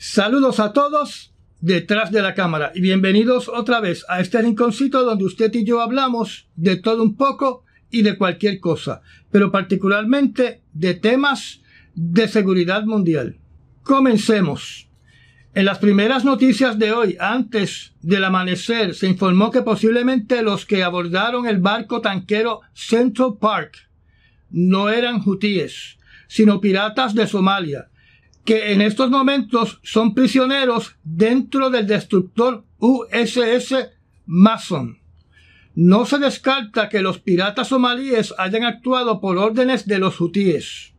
Saludos a todos detrás de la cámara y bienvenidos otra vez a este rinconcito donde usted y yo hablamos de todo un poco y de cualquier cosa, pero particularmente de temas de seguridad mundial. Comencemos. En las primeras noticias de hoy, antes del amanecer, se informó que posiblemente los que abordaron el barco tanquero Central Park no eran hutíes, sino piratas de Somalia, que en estos momentos son prisioneros dentro del destructor USS Mason. No se descarta que los piratas somalíes hayan actuado por órdenes de los hutíes.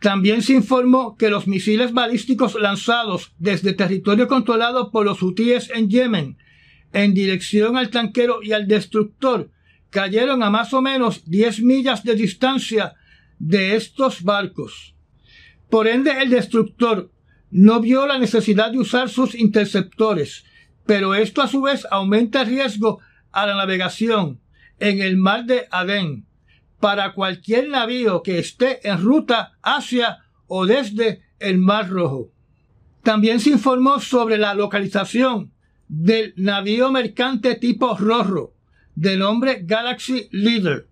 También se informó que los misiles balísticos lanzados desde territorio controlado por los hutíes en Yemen, en dirección al tanquero y al destructor, cayeron a más o menos 10 millas de distancia de estos barcos. Por ende, el destructor no vio la necesidad de usar sus interceptores, pero esto a su vez aumenta el riesgo a la navegación en el mar de Adén para cualquier navío que esté en ruta hacia o desde el Mar Rojo. También se informó sobre la localización del navío mercante tipo Rorro, de nombre Galaxy Leader,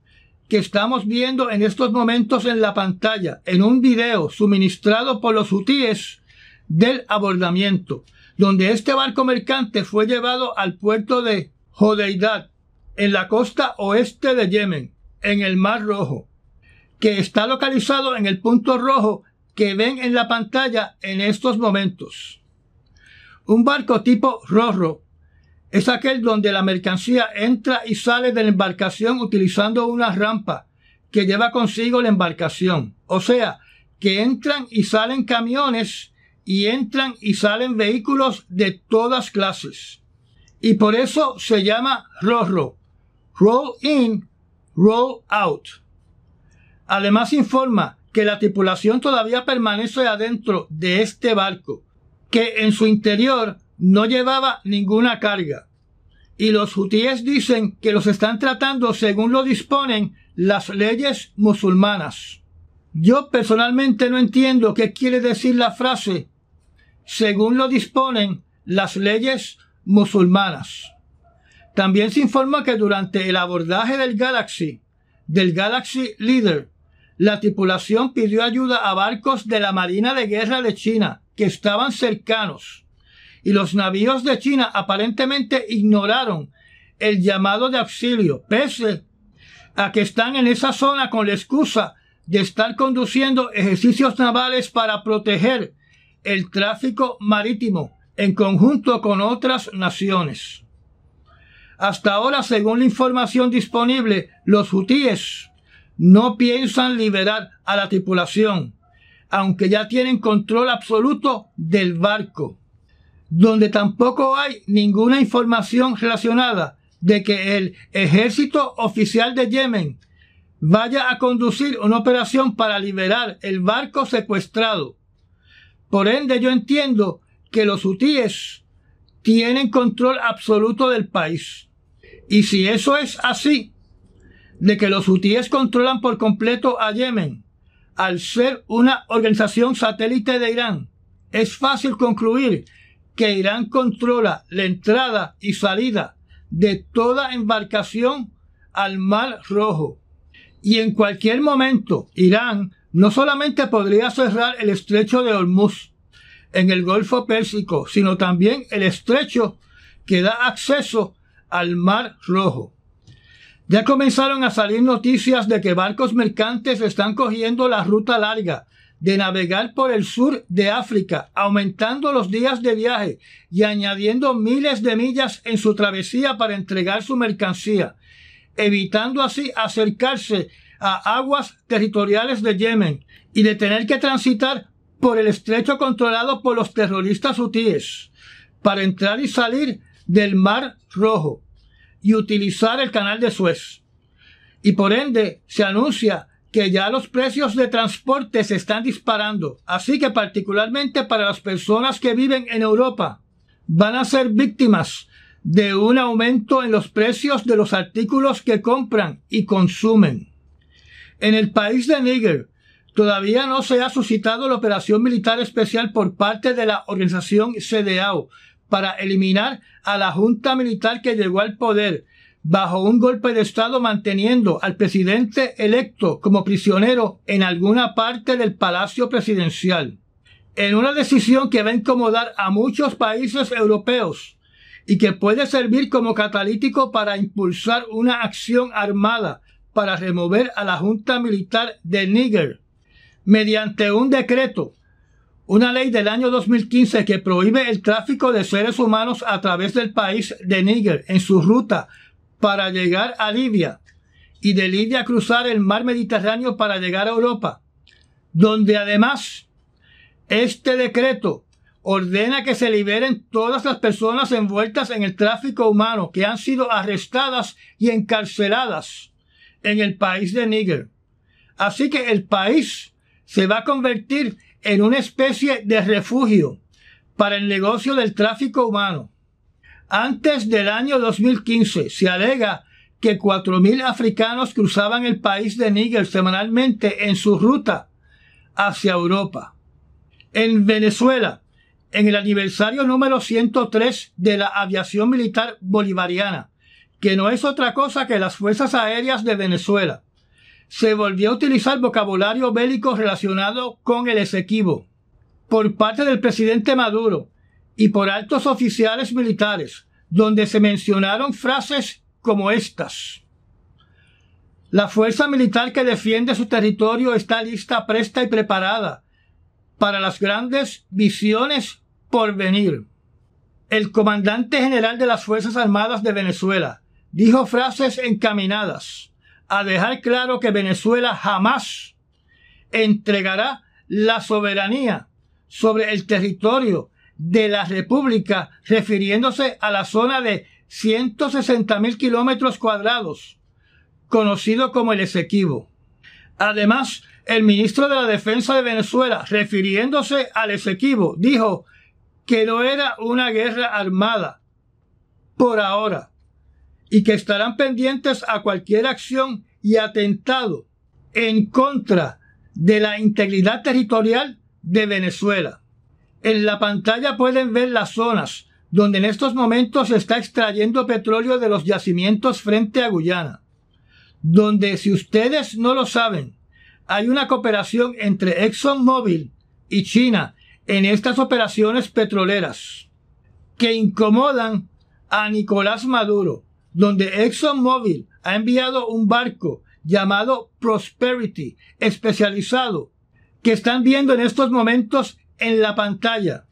que estamos viendo en estos momentos en la pantalla, en un video suministrado por los hutíes del abordamiento, donde este barco mercante fue llevado al puerto de Jodeidad, en la costa oeste de Yemen, en el Mar Rojo, que está localizado en el punto rojo que ven en la pantalla en estos momentos. Un barco tipo Rorro es aquel donde la mercancía entra y sale de la embarcación utilizando una rampa que lleva consigo la embarcación. O sea, que entran y salen camiones y entran y salen vehículos de todas clases. Y por eso se llama RORRO. Roll in, roll out. Además informa que la tripulación todavía permanece adentro de este barco, que en su interior no llevaba ninguna carga. Y los hutíes dicen que los están tratando según lo disponen las leyes musulmanas. Yo personalmente no entiendo qué quiere decir la frase según lo disponen las leyes musulmanas. También se informa que durante el abordaje del Galaxy, del Galaxy Leader, la tripulación pidió ayuda a barcos de la Marina de Guerra de China que estaban cercanos y los navíos de China aparentemente ignoraron el llamado de auxilio, pese a que están en esa zona con la excusa de estar conduciendo ejercicios navales para proteger el tráfico marítimo en conjunto con otras naciones. Hasta ahora, según la información disponible, los hutíes no piensan liberar a la tripulación, aunque ya tienen control absoluto del barco donde tampoco hay ninguna información relacionada de que el ejército oficial de Yemen vaya a conducir una operación para liberar el barco secuestrado. Por ende, yo entiendo que los hutíes tienen control absoluto del país. Y si eso es así, de que los hutíes controlan por completo a Yemen, al ser una organización satélite de Irán, es fácil concluir que Irán controla la entrada y salida de toda embarcación al Mar Rojo. Y en cualquier momento, Irán no solamente podría cerrar el estrecho de Hormuz en el Golfo Pérsico, sino también el estrecho que da acceso al Mar Rojo. Ya comenzaron a salir noticias de que barcos mercantes están cogiendo la ruta larga de navegar por el sur de África, aumentando los días de viaje y añadiendo miles de millas en su travesía para entregar su mercancía, evitando así acercarse a aguas territoriales de Yemen y de tener que transitar por el estrecho controlado por los terroristas hutíes para entrar y salir del Mar Rojo y utilizar el canal de Suez. Y por ende se anuncia que ya los precios de transporte se están disparando, así que particularmente para las personas que viven en Europa van a ser víctimas de un aumento en los precios de los artículos que compran y consumen. En el país de Níger todavía no se ha suscitado la operación militar especial por parte de la organización CDAO para eliminar a la junta militar que llegó al poder bajo un golpe de Estado manteniendo al presidente electo como prisionero en alguna parte del Palacio Presidencial. En una decisión que va a incomodar a muchos países europeos y que puede servir como catalítico para impulsar una acción armada para remover a la Junta Militar de Níger mediante un decreto, una ley del año 2015 que prohíbe el tráfico de seres humanos a través del país de Níger en su ruta para llegar a Libia y de Libia cruzar el mar Mediterráneo para llegar a Europa, donde además este decreto ordena que se liberen todas las personas envueltas en el tráfico humano que han sido arrestadas y encarceladas en el país de Níger. Así que el país se va a convertir en una especie de refugio para el negocio del tráfico humano. Antes del año 2015 se alega que 4.000 africanos cruzaban el país de Níger semanalmente en su ruta hacia Europa. En Venezuela, en el aniversario número 103 de la aviación militar bolivariana, que no es otra cosa que las Fuerzas Aéreas de Venezuela, se volvió a utilizar vocabulario bélico relacionado con el Esequibo por parte del presidente Maduro, y por altos oficiales militares, donde se mencionaron frases como estas. La fuerza militar que defiende su territorio está lista, presta y preparada para las grandes visiones por venir. El comandante general de las Fuerzas Armadas de Venezuela dijo frases encaminadas a dejar claro que Venezuela jamás entregará la soberanía sobre el territorio de la República, refiriéndose a la zona de 160 mil kilómetros cuadrados, conocido como el Esequibo. Además, el ministro de la Defensa de Venezuela, refiriéndose al Esequibo, dijo que no era una guerra armada, por ahora, y que estarán pendientes a cualquier acción y atentado en contra de la integridad territorial de Venezuela. En la pantalla pueden ver las zonas donde en estos momentos se está extrayendo petróleo de los yacimientos frente a Guyana, donde si ustedes no lo saben, hay una cooperación entre ExxonMobil y China en estas operaciones petroleras que incomodan a Nicolás Maduro, donde ExxonMobil ha enviado un barco llamado Prosperity especializado que están viendo en estos momentos en la pantalla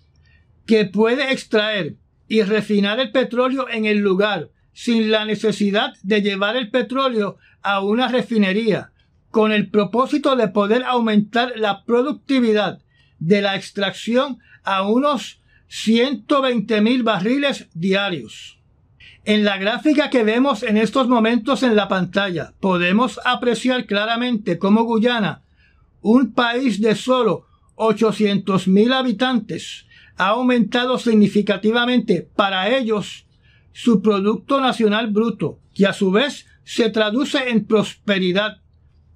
que puede extraer y refinar el petróleo en el lugar sin la necesidad de llevar el petróleo a una refinería, con el propósito de poder aumentar la productividad de la extracción a unos 120 mil barriles diarios. En la gráfica que vemos en estos momentos en la pantalla, podemos apreciar claramente cómo Guyana, un país de solo 800 mil habitantes, ha aumentado significativamente para ellos su Producto Nacional Bruto, que a su vez se traduce en prosperidad,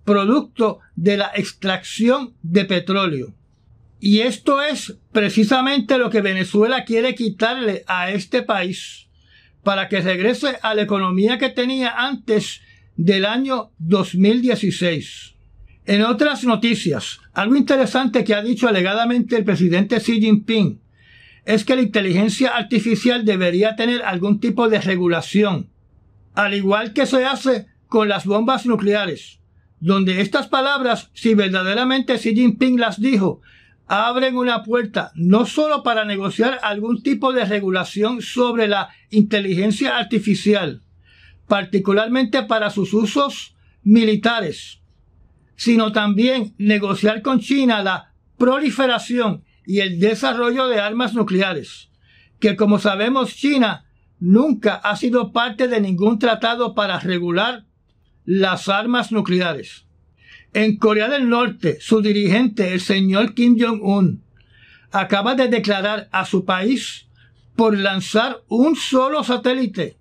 producto de la extracción de petróleo. Y esto es precisamente lo que Venezuela quiere quitarle a este país para que regrese a la economía que tenía antes del año 2016. En otras noticias, algo interesante que ha dicho alegadamente el presidente Xi Jinping es que la inteligencia artificial debería tener algún tipo de regulación, al igual que se hace con las bombas nucleares, donde estas palabras, si verdaderamente Xi Jinping las dijo, abren una puerta no solo para negociar algún tipo de regulación sobre la inteligencia artificial, particularmente para sus usos militares, sino también negociar con China la proliferación y el desarrollo de armas nucleares, que como sabemos China nunca ha sido parte de ningún tratado para regular las armas nucleares. En Corea del Norte, su dirigente, el señor Kim Jong-un, acaba de declarar a su país por lanzar un solo satélite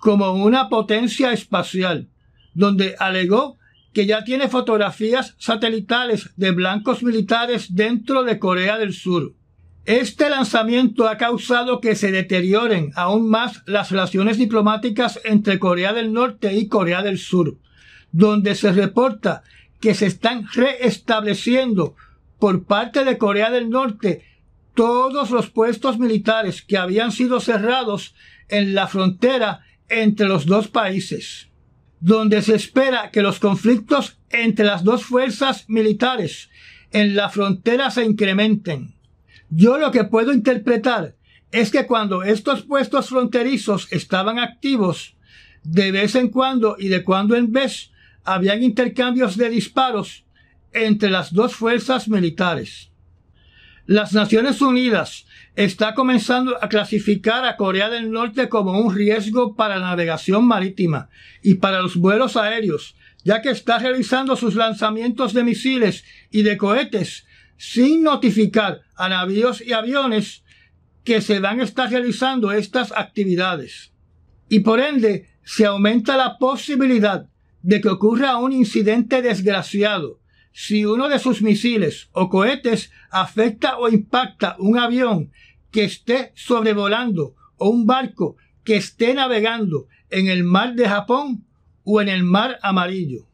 como una potencia espacial, donde alegó que ya tiene fotografías satelitales de blancos militares dentro de Corea del Sur. Este lanzamiento ha causado que se deterioren aún más las relaciones diplomáticas entre Corea del Norte y Corea del Sur, donde se reporta que se están reestableciendo por parte de Corea del Norte todos los puestos militares que habían sido cerrados en la frontera entre los dos países donde se espera que los conflictos entre las dos fuerzas militares en la frontera se incrementen. Yo lo que puedo interpretar es que cuando estos puestos fronterizos estaban activos, de vez en cuando y de cuando en vez habían intercambios de disparos entre las dos fuerzas militares. Las Naciones Unidas está comenzando a clasificar a Corea del Norte como un riesgo para la navegación marítima y para los vuelos aéreos, ya que está realizando sus lanzamientos de misiles y de cohetes sin notificar a navíos y aviones que se van a estar realizando estas actividades. Y por ende, se aumenta la posibilidad de que ocurra un incidente desgraciado si uno de sus misiles o cohetes afecta o impacta un avión que esté sobrevolando o un barco que esté navegando en el mar de Japón o en el mar amarillo.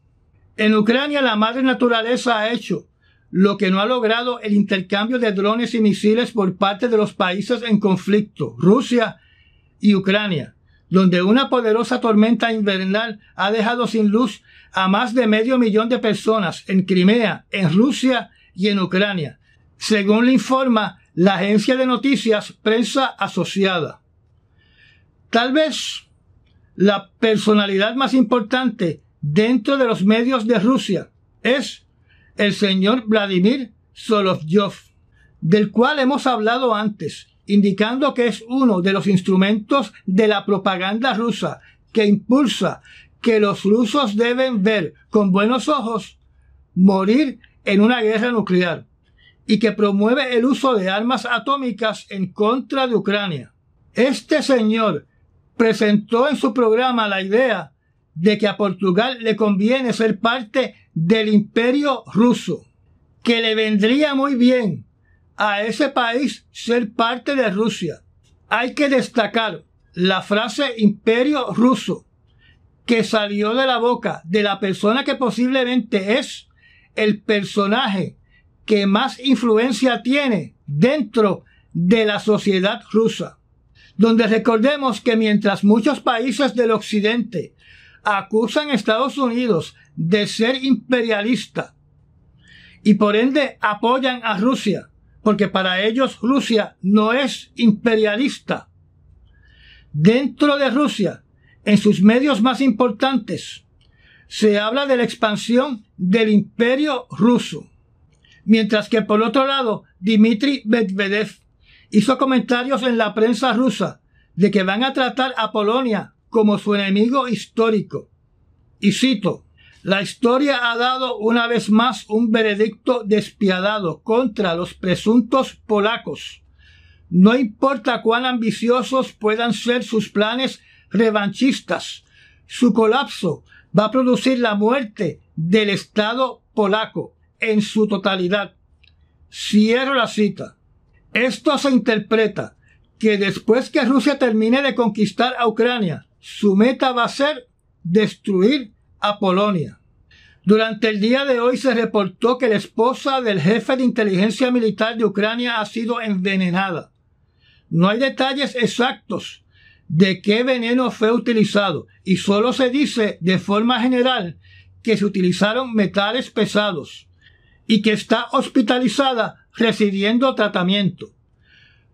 En Ucrania la madre naturaleza ha hecho lo que no ha logrado el intercambio de drones y misiles por parte de los países en conflicto, Rusia y Ucrania, donde una poderosa tormenta invernal ha dejado sin luz a más de medio millón de personas en Crimea, en Rusia y en Ucrania, según le informa la agencia de noticias Prensa Asociada. Tal vez la personalidad más importante dentro de los medios de Rusia es el señor Vladimir Solovyov, del cual hemos hablado antes, indicando que es uno de los instrumentos de la propaganda rusa que impulsa que los rusos deben ver con buenos ojos morir en una guerra nuclear y que promueve el uso de armas atómicas en contra de Ucrania. Este señor presentó en su programa la idea de que a Portugal le conviene ser parte del imperio ruso, que le vendría muy bien a ese país ser parte de Rusia. Hay que destacar la frase imperio ruso que salió de la boca de la persona que posiblemente es el personaje que más influencia tiene dentro de la sociedad rusa, donde recordemos que mientras muchos países del occidente acusan a Estados Unidos de ser imperialista y por ende apoyan a Rusia, porque para ellos Rusia no es imperialista. Dentro de Rusia, en sus medios más importantes, se habla de la expansión del imperio ruso Mientras que por otro lado, Dmitry Medvedev hizo comentarios en la prensa rusa de que van a tratar a Polonia como su enemigo histórico. Y cito, la historia ha dado una vez más un veredicto despiadado contra los presuntos polacos. No importa cuán ambiciosos puedan ser sus planes revanchistas, su colapso va a producir la muerte del Estado polaco en su totalidad. Cierro la cita. Esto se interpreta que después que Rusia termine de conquistar a Ucrania, su meta va a ser destruir a Polonia. Durante el día de hoy se reportó que la esposa del jefe de inteligencia militar de Ucrania ha sido envenenada. No hay detalles exactos de qué veneno fue utilizado y solo se dice de forma general que se utilizaron metales pesados, y que está hospitalizada recibiendo tratamiento.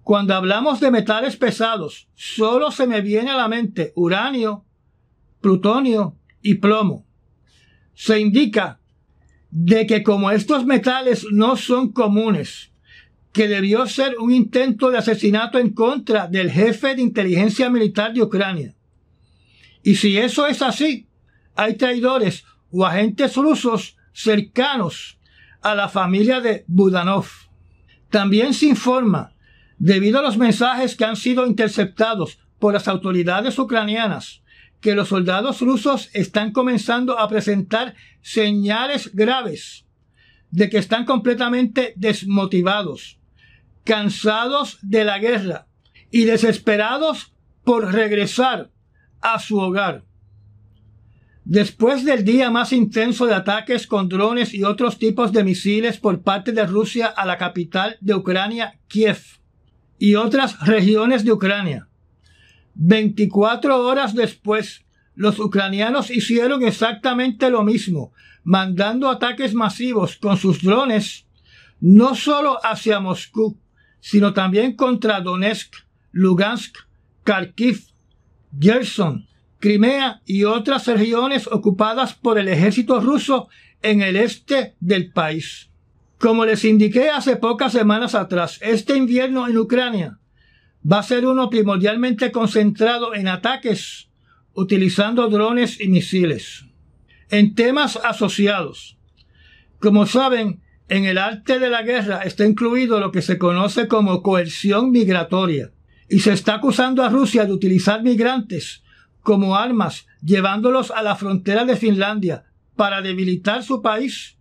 Cuando hablamos de metales pesados, solo se me viene a la mente uranio, plutonio y plomo. Se indica de que como estos metales no son comunes, que debió ser un intento de asesinato en contra del jefe de inteligencia militar de Ucrania. Y si eso es así, hay traidores o agentes rusos cercanos a la familia de Budanov. También se informa, debido a los mensajes que han sido interceptados por las autoridades ucranianas, que los soldados rusos están comenzando a presentar señales graves de que están completamente desmotivados, cansados de la guerra y desesperados por regresar a su hogar. Después del día más intenso de ataques con drones y otros tipos de misiles por parte de Rusia a la capital de Ucrania, Kiev, y otras regiones de Ucrania, 24 horas después, los ucranianos hicieron exactamente lo mismo, mandando ataques masivos con sus drones, no solo hacia Moscú, sino también contra Donetsk, Lugansk, Kharkiv, Gerson, Crimea y otras regiones ocupadas por el ejército ruso en el este del país. Como les indiqué hace pocas semanas atrás, este invierno en Ucrania va a ser uno primordialmente concentrado en ataques utilizando drones y misiles. En temas asociados, como saben, en el arte de la guerra está incluido lo que se conoce como coerción migratoria y se está acusando a Rusia de utilizar migrantes como armas, llevándolos a la frontera de Finlandia para debilitar su país,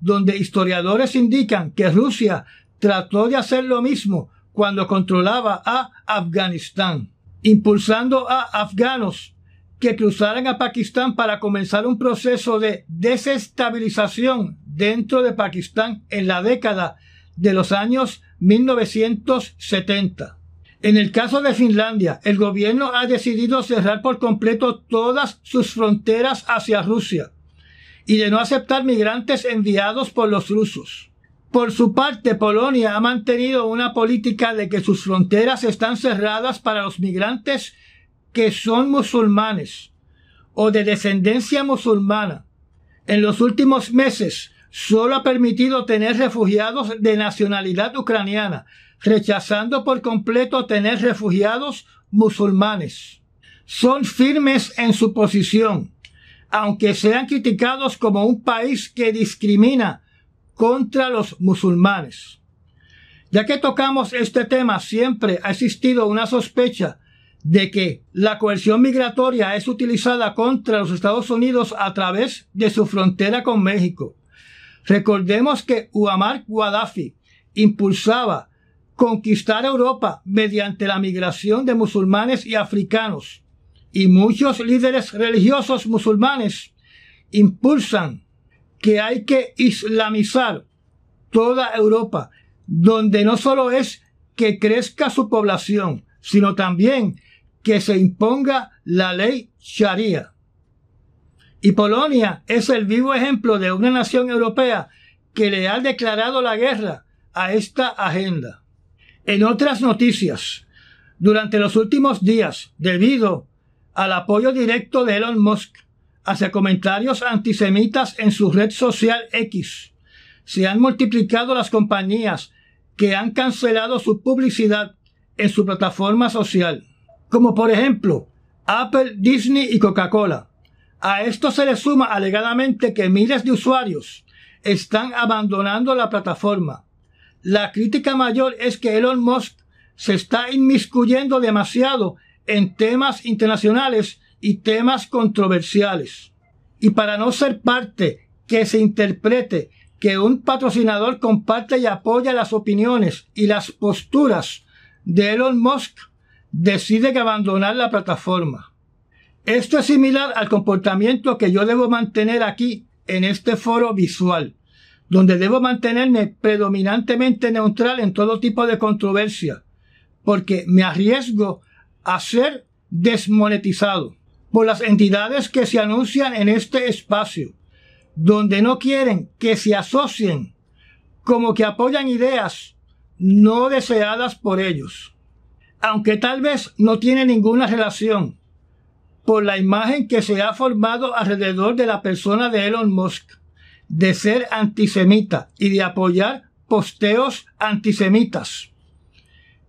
donde historiadores indican que Rusia trató de hacer lo mismo cuando controlaba a Afganistán, impulsando a afganos que cruzaran a Pakistán para comenzar un proceso de desestabilización dentro de Pakistán en la década de los años 1970. En el caso de Finlandia, el gobierno ha decidido cerrar por completo todas sus fronteras hacia Rusia y de no aceptar migrantes enviados por los rusos. Por su parte, Polonia ha mantenido una política de que sus fronteras están cerradas para los migrantes que son musulmanes o de descendencia musulmana. En los últimos meses, solo ha permitido tener refugiados de nacionalidad ucraniana, rechazando por completo tener refugiados musulmanes. Son firmes en su posición, aunque sean criticados como un país que discrimina contra los musulmanes. Ya que tocamos este tema, siempre ha existido una sospecha de que la coerción migratoria es utilizada contra los Estados Unidos a través de su frontera con México. Recordemos que Umar Gaddafi impulsaba conquistar Europa mediante la migración de musulmanes y africanos. Y muchos líderes religiosos musulmanes impulsan que hay que islamizar toda Europa, donde no solo es que crezca su población, sino también que se imponga la ley sharia. Y Polonia es el vivo ejemplo de una nación europea que le ha declarado la guerra a esta agenda. En otras noticias, durante los últimos días, debido al apoyo directo de Elon Musk hacia comentarios antisemitas en su red social X, se han multiplicado las compañías que han cancelado su publicidad en su plataforma social, como por ejemplo Apple, Disney y Coca-Cola. A esto se le suma alegadamente que miles de usuarios están abandonando la plataforma. La crítica mayor es que Elon Musk se está inmiscuyendo demasiado en temas internacionales y temas controversiales. Y para no ser parte que se interprete que un patrocinador comparte y apoya las opiniones y las posturas de Elon Musk, decide que abandonar la plataforma. Esto es similar al comportamiento que yo debo mantener aquí en este foro visual, donde debo mantenerme predominantemente neutral en todo tipo de controversia, porque me arriesgo a ser desmonetizado por las entidades que se anuncian en este espacio, donde no quieren que se asocien como que apoyan ideas no deseadas por ellos, aunque tal vez no tienen ninguna relación por la imagen que se ha formado alrededor de la persona de Elon Musk, de ser antisemita y de apoyar posteos antisemitas.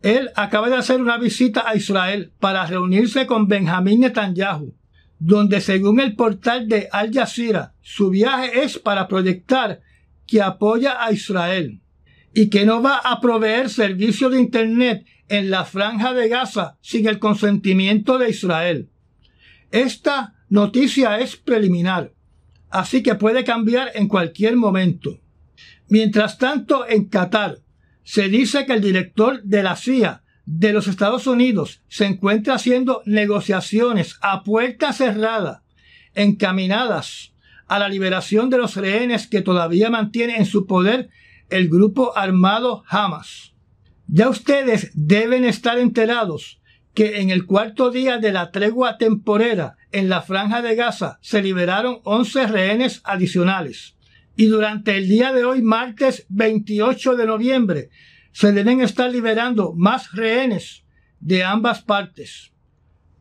Él acaba de hacer una visita a Israel para reunirse con Benjamín Netanyahu, donde según el portal de Al Jazeera, su viaje es para proyectar que apoya a Israel y que no va a proveer servicio de Internet en la franja de Gaza sin el consentimiento de Israel. Esta noticia es preliminar, así que puede cambiar en cualquier momento. Mientras tanto, en Qatar, se dice que el director de la CIA de los Estados Unidos se encuentra haciendo negociaciones a puerta cerrada, encaminadas a la liberación de los rehenes que todavía mantiene en su poder el grupo armado Hamas. Ya ustedes deben estar enterados que en el cuarto día de la tregua temporera en la franja de Gaza se liberaron 11 rehenes adicionales. Y durante el día de hoy, martes 28 de noviembre, se deben estar liberando más rehenes de ambas partes.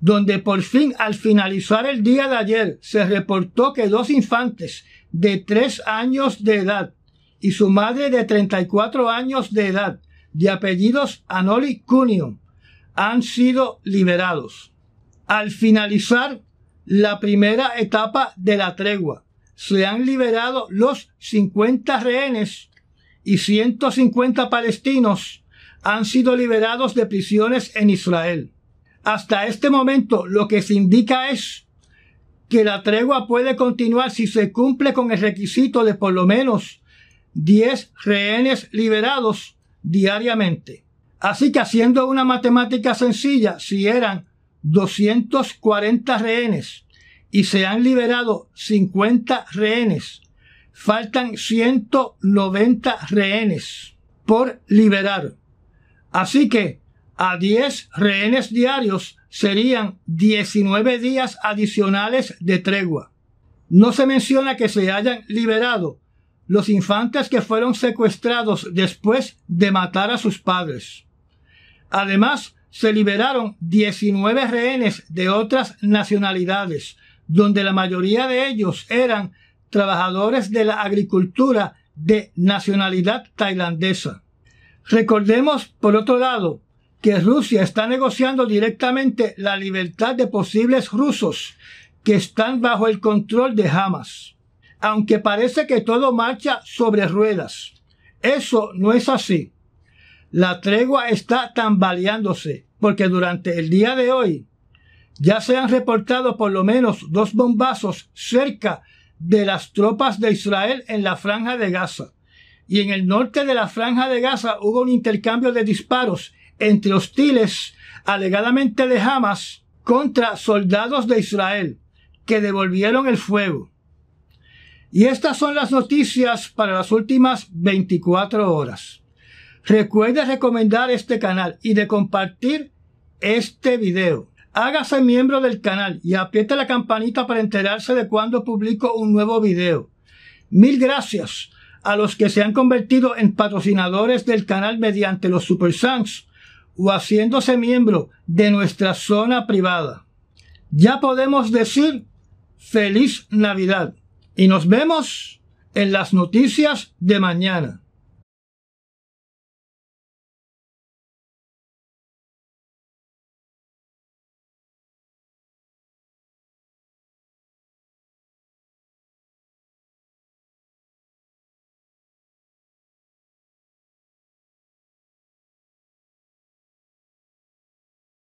Donde por fin al finalizar el día de ayer se reportó que dos infantes de 3 años de edad y su madre de 34 años de edad, de apellidos Anoli Cunion, han sido liberados. Al finalizar la primera etapa de la tregua, se han liberado los 50 rehenes y 150 palestinos han sido liberados de prisiones en Israel. Hasta este momento lo que se indica es que la tregua puede continuar si se cumple con el requisito de por lo menos 10 rehenes liberados diariamente. Así que haciendo una matemática sencilla, si eran 240 rehenes y se han liberado 50 rehenes, faltan 190 rehenes por liberar. Así que a 10 rehenes diarios serían 19 días adicionales de tregua. No se menciona que se hayan liberado los infantes que fueron secuestrados después de matar a sus padres. Además, se liberaron 19 rehenes de otras nacionalidades, donde la mayoría de ellos eran trabajadores de la agricultura de nacionalidad tailandesa. Recordemos, por otro lado, que Rusia está negociando directamente la libertad de posibles rusos que están bajo el control de Hamas. Aunque parece que todo marcha sobre ruedas. Eso no es así. La tregua está tambaleándose porque durante el día de hoy ya se han reportado por lo menos dos bombazos cerca de las tropas de Israel en la franja de Gaza. Y en el norte de la franja de Gaza hubo un intercambio de disparos entre hostiles alegadamente de Hamas contra soldados de Israel que devolvieron el fuego. Y estas son las noticias para las últimas 24 horas. Recuerde recomendar este canal y de compartir este video. Hágase miembro del canal y apriete la campanita para enterarse de cuando publico un nuevo video. Mil gracias a los que se han convertido en patrocinadores del canal mediante los Super Sans o haciéndose miembro de nuestra zona privada. Ya podemos decir feliz Navidad y nos vemos en las noticias de mañana.